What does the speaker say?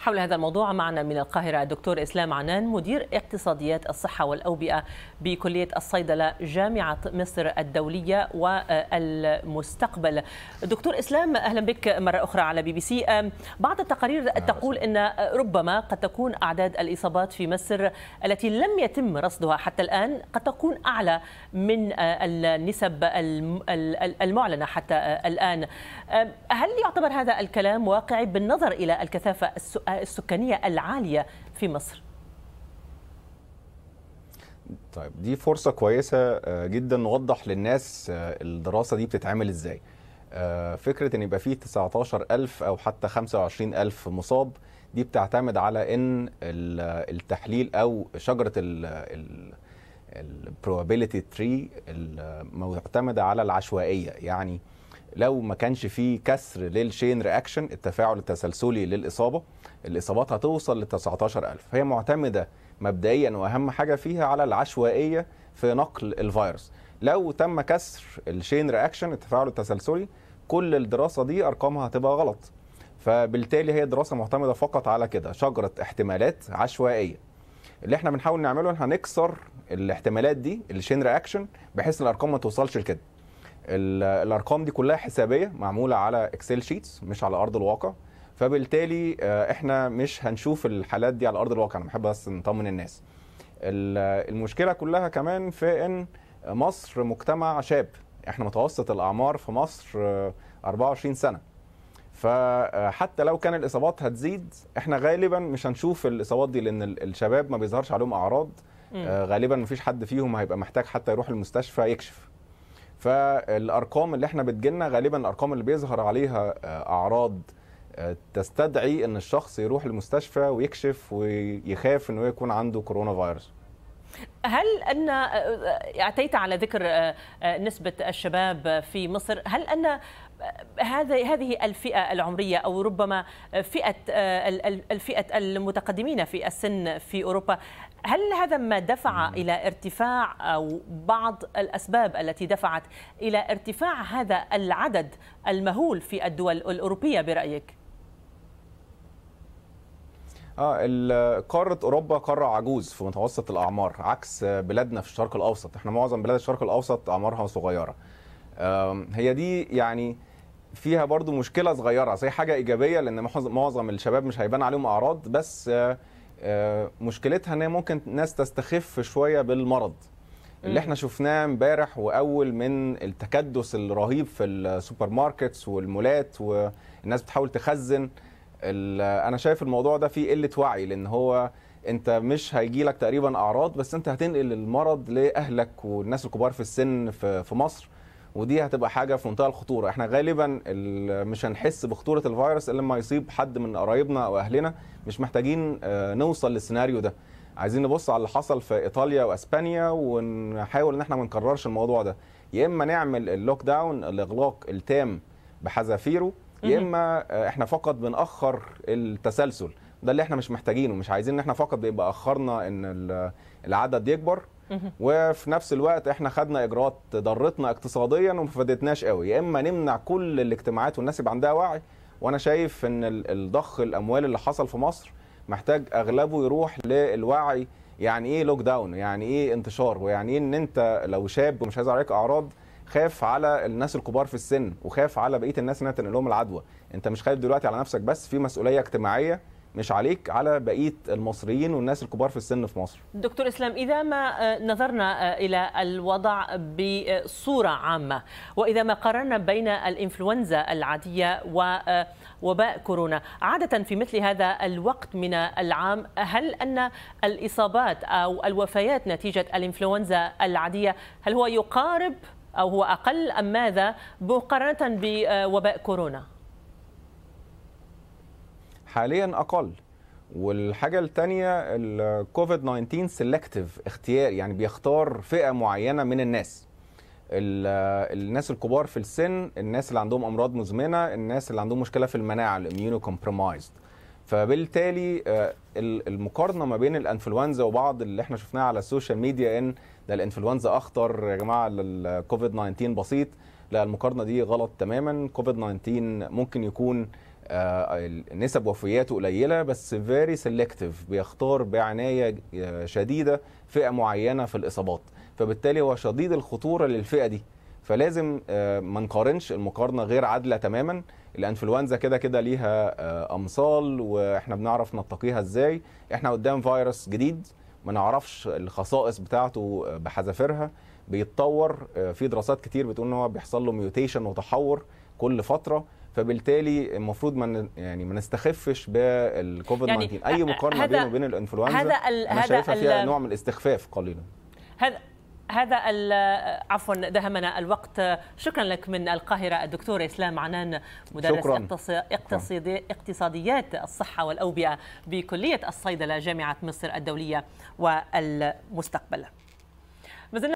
حول هذا الموضوع معنا من القاهرة الدكتور إسلام عنان مدير اقتصاديات الصحة والأوبئة بكلية الصيدلة جامعة مصر الدولية والمستقبل دكتور إسلام أهلا بك مرة أخرى على بي بي سي بعض التقارير تقول أن ربما قد تكون أعداد الإصابات في مصر التي لم يتم رصدها حتى الآن قد تكون أعلى من النسب المعلنة حتى الآن هل يعتبر هذا الكلام واقعي بالنظر إلى الكثافة السؤال السكانية العالية في مصر طيب دي فرصة كويسة آه، جدا نوضح للناس آه، الدراسة دي بتتعمل ازاي آه، فكرة ان يبقى فيه 19000 او حتى 25000 مصاب دي بتعتمد على ان التحليل او شجرة ال البروبابيلتي تري معتمدة على العشوائية يعني لو ما كانش فيه كسر للشين رياكشن التفاعل التسلسلي للاصابه الاصابات هتوصل ل 19000 هي معتمده مبدئيا واهم حاجه فيها على العشوائيه في نقل الفيروس لو تم كسر الشين رياكشن التفاعل التسلسلي كل الدراسه دي ارقامها هتبقى غلط فبالتالي هي دراسه معتمده فقط على كده شجره احتمالات عشوائيه اللي احنا بنحاول نعمله ان هنكسر الاحتمالات دي الشين رياكشن بحيث الارقام ما توصلش لكده الارقام دي كلها حسابيه معموله على اكسل شيتس مش على ارض الواقع فبالتالي آه، احنا مش هنشوف الحالات دي على ارض الواقع انا بحب بس نطمن الناس المشكله كلها كمان في ان مصر مجتمع شاب احنا متوسط الاعمار في مصر 24 آه، سنه فحتى آه، لو كان الاصابات هتزيد احنا غالبا مش هنشوف الاصابات دي لان الشباب ما بيظهرش عليهم اعراض غالبا مفيش حد فيهم هيبقى محتاج حتى يروح المستشفى يكشف فالارقام اللي احنا بتجيلنا غالبا الارقام اللي بيظهر عليها آه، اعراض آه، تستدعي ان الشخص يروح المستشفى ويكشف ويخاف انه يكون عنده كورونا فيروس هل ان آه، اعتيت على ذكر نسبه الشباب في مصر هل ان هذا هذه الفئه العمريه او ربما فئه الفئه المتقدمين في السن في اوروبا هل هذا ما دفع الى ارتفاع او بعض الاسباب التي دفعت الى ارتفاع هذا العدد المهول في الدول الاوروبيه برايك؟ اه قاره اوروبا قاره عجوز في متوسط الاعمار عكس بلادنا في الشرق الاوسط احنا معظم بلاد الشرق الاوسط اعمارها صغيره هي دي يعني فيها برضو مشكله صغيره زي حاجه ايجابيه لان معظم الشباب مش هيبان عليهم اعراض بس آه، آه، مشكلتها ان ممكن ناس تستخف شويه بالمرض اللي احنا شفناه امبارح واول من التكدس الرهيب في السوبر ماركتس والمولات والناس بتحاول تخزن انا شايف الموضوع ده فيه قله وعي لان هو انت مش هيجي لك تقريبا اعراض بس انت هتنقل المرض لاهلك والناس الكبار في السن في مصر ودي هتبقى حاجه في منتهى الخطوره احنا غالبا مش هنحس بخطوره الفيروس الا لما يصيب حد من قرايبنا او اهلنا مش محتاجين آه، نوصل للسيناريو ده عايزين نبص على اللي حصل في ايطاليا واسبانيا ونحاول ان احنا ما نكررش الموضوع ده يا اما نعمل اللوك داون الاغلاق التام بحذافيره يا اما آه، احنا فقط بنأخر التسلسل ده اللي احنا مش محتاجينه مش عايزين ان احنا فقط يبقى اخرنا ان العدد يكبر وفي نفس الوقت احنا خدنا اجراءات ضرتنا اقتصاديا وما فادتناش قوي يا اما نمنع كل الاجتماعات والناس يبقى عندها وعي وانا شايف ان الضخ الاموال اللي حصل في مصر محتاج اغلبه يروح للوعي يعني ايه لوك داون يعني ايه انتشار ويعني ايه ان انت لو شاب ومش عايز عليك اعراض خاف على الناس الكبار في السن وخاف على بقيه الناس انها تنقل لهم العدوى انت مش خايف دلوقتي على نفسك بس في مسؤوليه اجتماعيه مش عليك على بقيه المصريين والناس الكبار في السن في مصر. دكتور اسلام اذا ما آه، نظرنا آه، الى الوضع بصوره عامه واذا ما قارنا بين الانفلونزا العاديه و آه، وباء كورونا عادة في مثل هذا الوقت من العام هل أن الإصابات أو الوفيات نتيجة الإنفلونزا العادية هل هو يقارب أو هو أقل أم ماذا مقارنة بوباء كورونا؟ حاليا اقل والحاجه الثانيه الكوفيد 19 سيلكتيف اختيار يعني بيختار فئه معينه من الناس الناس الكبار في السن الناس اللي عندهم امراض مزمنه الناس اللي عندهم مشكله في المناعه الاميونو كومبرومايزد فبالتالي آه، المقارنه ما بين الانفلونزا وبعض اللي احنا شفناه على السوشيال ميديا ان ده الانفلونزا اخطر يا جماعه الكوفيد 19 بسيط لا المقارنه دي غلط تماما كوفيد 19 ممكن يكون آه، نسب وفياته قليله بس فيري سيلكتيف بيختار بعنايه آه، شديده فئه معينه في الاصابات فبالتالي هو شديد الخطوره للفئه دي فلازم آه، ما نقارنش المقارنه غير عادله تماما الانفلونزا كده كده ليها امثال واحنا بنعرف نتقيها ازاي احنا قدام فيروس جديد ما نعرفش الخصائص بتاعته بحذافيرها بيتطور في دراسات كتير بتقول ان هو بيحصل له ميوتيشن وتحور كل فتره فبالتالي المفروض ما يعني ما نستخفش بالكوفيد يعني 19 اي مقارنه بينه وبين الانفلونزا هذا انا شايفها فيها نوع من الاستخفاف قليلا هذا هذا عفوا دهمنا الوقت شكرا لك من القاهرة الدكتور إسلام عنان مدرس اقتصادي اقتصاديات الصحة والأوبئة بكلية الصيدلة جامعة مصر الدولية والمستقبل